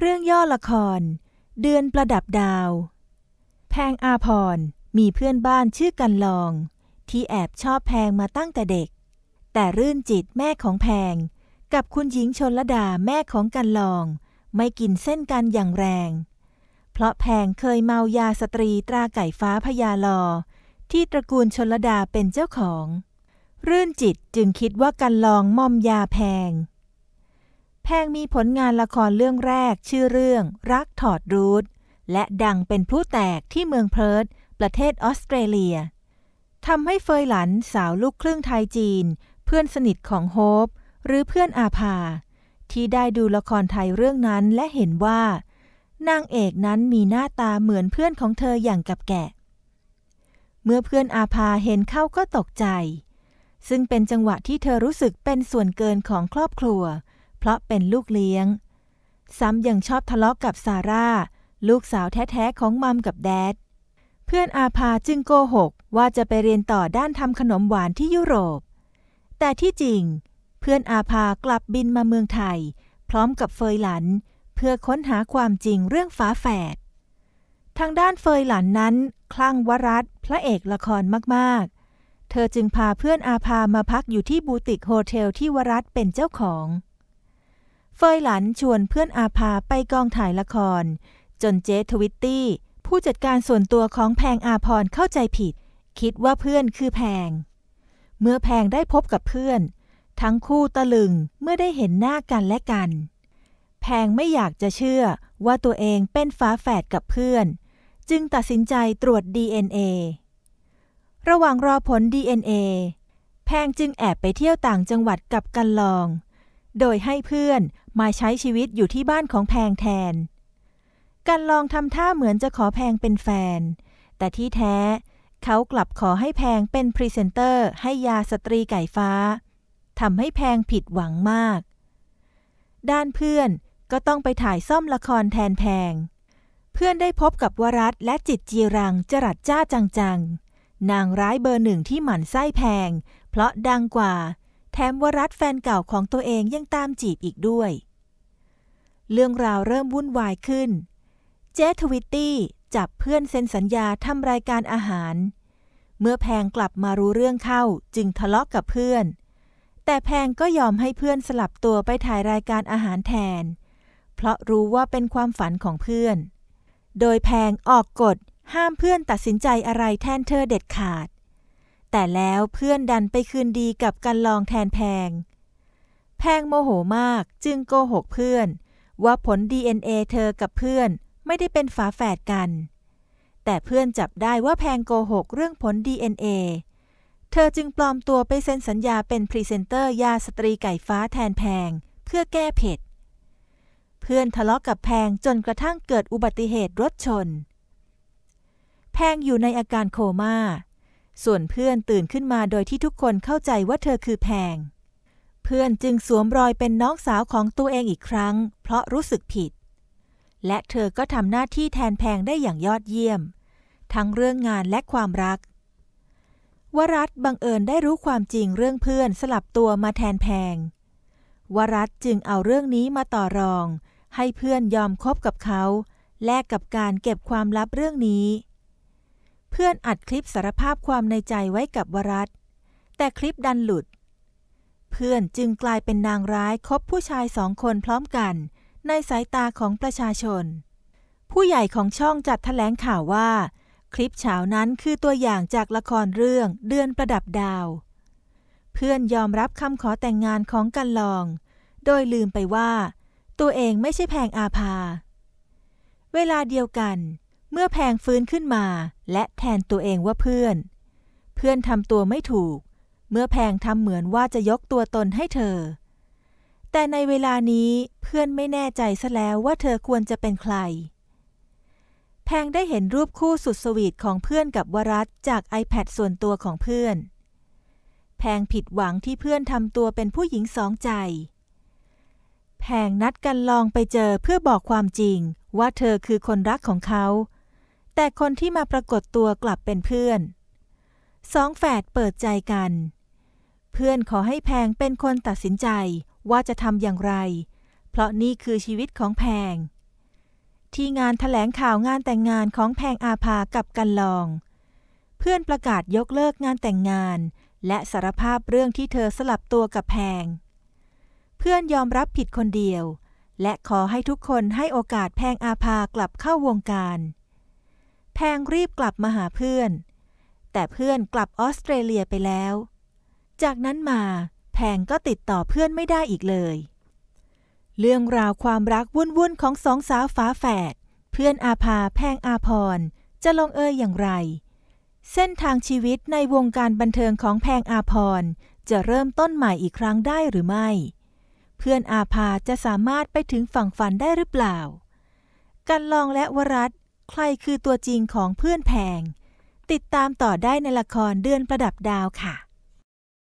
เรื่องย่อละคร เดือนประดับดาว แพงอาพรมีเพื่อนบ้านชื่อกันลอง ที่แอบชอบแพงมาตั้งแต่เด็ก แต่รื่นจิตแม่ของแพง กับคุณหญิงชนลดาแม่ของกันลอง ไม่กินเส้นกันอย่างแรง เพราะแพงเคยเมายาสตรีตราไก่ฟ้าพญาลอ ที่ตระกูลชนลดาเป็นเจ้าของ รื่นจิตจึงคิดว่ากันลองมอมยาแพงแพงมีผลงานละครเรื่องแรก ชื่อเรื่อง รักถอดรูทและดังเป็นผู้แตกที่เมืองเพิร์ธประเทศออสเตรเลียทำให้เฟยหลันสาวลูกครึ่งไทยจีน เพื่อนสนิทของโฮปหรือเพื่อนอาภา ที่ได้ดูละครไทยเรื่องนั้นและเห็นว่านางเอกนั้นมีหน้าตาเหมือนเพื่อนของเธออย่างกับแกะ เมื่อเพื่อนอาภาเห็นเข้าก็ตกใจ ซึ่งเป็นจังหวะที่เธอรู้สึกเป็นส่วนเกินของครอบครัวเพราะเป็นลูกเลี้ยง ซ้ำยังชอบทะเลาะกกับซาร่า ลูกสาวแท้ๆ ของมัมกับแดด เพื่อนอาภาจึงโกหกว่าจะไปเรียนต่อด้านทำขนมหวานที่ยุโรป แต่ที่จริง เพื่อนอาภากลับบินมาเมืองไทย พร้อมกับเฟยหลัน เพื่อค้นหาความจริงเรื่องฟ้าแฝด ทางด้านเฟยหลันนั้นคลั่งวรัตพระเอกละครมากๆ เธอจึงพาเพื่อนอาภามาพักอยู่ที่บูติกโฮเทลที่วรัตเป็นเจ้าของเฟยหลันชวนเพื่อนอาภาไปกองถ่ายละคร จนเจ๊ทวิตตี้ผู้จัดการส่วนตัวของแพงอาพรเข้าใจผิด คิดว่าเพื่อนคือแพง เมื่อแพงได้พบกับเพื่อน ทั้งคู่ตะลึงเมื่อได้เห็นหน้ากันและกัน แพงไม่อยากจะเชื่อว่าตัวเองเป็นฟ้าแฝดกับเพื่อน จึงตัดสินใจตรวจ DNA ระหว่างรอผล DNA แพงจึงแอบไปเที่ยวต่างจังหวัดกับกันลองโดยให้เพื่อนมาใช้ชีวิตอยู่ที่บ้านของแพงแทน กันลองทำท่าเหมือนจะขอแพงเป็นแฟน แต่ที่แท้เขากลับขอให้แพงเป็นพรีเซนเตอร์ ให้ยาสตรีไก่ฟ้าทำให้แพงผิดหวังมาก ด้านเพื่อนก็ต้องไปถ่ายซ่อมละครแทนแพง เพื่อนได้พบกับวรัตและจิตจีรัง จรัดจ้าจัง ๆ นางร้ายเบอร์หนึ่งที่หมั่นไส้แพงเพราะดังกว่าแถมวรัตแฟนเก่าของตัวเองยังตามจีบอีกด้วย เรื่องราวเริ่มวุ่นวายขึ้น เจทวิตตี้ จับเพื่อนเซ็นสัญญาทำรายการอาหาร เมื่อแพงกลับมารู้เรื่องเข้าจึงทะเลาะกกับเพื่อน แต่แพงก็ยอมให้เพื่อนสลับตัวไปถ่ายรายการอาหารแทน เพราะรู้ว่าเป็นความฝันของเพื่อน โดยแพงออกกฎ ห้ามเพื่อนตัดสินใจอะไรแทนเธอเด็ดขาดแต่แล้วเพื่อนดันไปคืนดีกับกันลองแทนแพง แพงโมโหมากจึงโกหกเพื่อน ว่าผล DNA เธอกับเพื่อนไม่ได้เป็นฝาแฝดกัน แต่เพื่อนจับได้ว่าแพงโกหกเรื่องผล DNA เธอจึงปลอมตัวไปเซ็นสัญญาเป็นพรีเซนเตอร์ยาสตรีไก่ฟ้าแทนแพงเพื่อแก้เผ็ด เพื่อนทะเลาะกับแพงจนกระทั่งเกิดอุบัติเหตุรถชน แพงอยู่ในอาการโคมา่าส่วนเพื่อนตื่นขึ้นมาโดยที่ทุกคนเข้าใจว่าเธอคือแพง เพื่อนจึงสวมรอยเป็นน้องสาวของตัวเองอีกครั้งเพราะรู้สึกผิด และเธอก็ทำหน้าที่แทนแพงได้อย่างยอดเยี่ยม ทั้งเรื่องงานและความรัก วรัตบังเอิญได้รู้ความจริงเรื่องเพื่อนสลับตัวมาแทนแพง วรัตจึงเอาเรื่องนี้มาต่อรอง ให้เพื่อนยอมคบกับเขา แลกกับการเก็บความลับเรื่องนี้เพื่อนอัดคลิปสารภาพความในใจไว้กับวรัตแต่คลิปดันหลุด เพื่อนจึงกลายเป็นนางร้ายคบผู้ชายสองคนพร้อมกัน ในสายตาของประชาชน ผู้ใหญ่ของช่องจัดแถลงข่าวว่า คลิปเฉานั้นคือตัวอย่างจากละครเรื่องเดือนประดับดาว เพื่อนยอมรับคำขอแต่งงานของกันลอง โดยลืมไปว่า ตัวเองไม่ใช่แพงอาภา เวลาเดียวกันเมื่อแพงฟื้นขึ้นมาและแทนตัวเองว่าเพื่อน เพื่อนทำตัวไม่ถูก เมื่อแพงทำเหมือนว่าจะยกตัวตนให้เธอ แต่ในเวลานี้เพื่อนไม่แน่ใจซะแล้วว่าเธอควรจะเป็นใคร แพงได้เห็นรูปคู่สุดสวีทของเพื่อนกับวรัตจาก iPad ส่วนตัวของเพื่อน แพงผิดหวังที่เพื่อนทำตัวเป็นผู้หญิงสองใจ แพงนัดกันลองไปเจอเพื่อบอกความจริงว่าเธอคือคนรักของเขาแต่คนที่มาปรากฏตัวกลับเป็นเพื่อน สองแฝดเปิดใจกัน เพื่อนขอให้แพงเป็นคนตัดสินใจว่าจะทำอย่างไร เพราะนี่คือชีวิตของแพง ที่งานถแถลงข่าวงานแต่งงานของแพงอาภากับกันลอง เพื่อนประกาศยกเลิกงานแต่งงาน และสารภาพเรื่องที่เธอสลับตัวกับแพง เพื่อนยอมรับผิดคนเดียว และขอให้ทุกคนให้โอกาสแพงอาภากลับเข้าวงการแพงรีบกลับมาหาเพื่อน แต่เพื่อนกลับออสเตรเลียไปแล้ว จากนั้นมา แพงก็ติดต่อเพื่อนไม่ได้อีกเลย เรื่องราวความรักวุ่นวุ่นของสองสาวฝาแฝด เพื่อนอาภาแพงอาพรจะลงเอยอย่างไร เส้นทางชีวิตในวงการบันเทิงของแพงอาพรจะเริ่มต้นใหม่อีกครั้งได้หรือไม่ เพื่อนอาภาจะสามารถไปถึงฝั่งฝันได้หรือเปล่า กันลองและวรัตใครคือตัวจริงของเพื่อนแพง ติดตามต่อได้ในละครเดือนประดับดาวค่ะ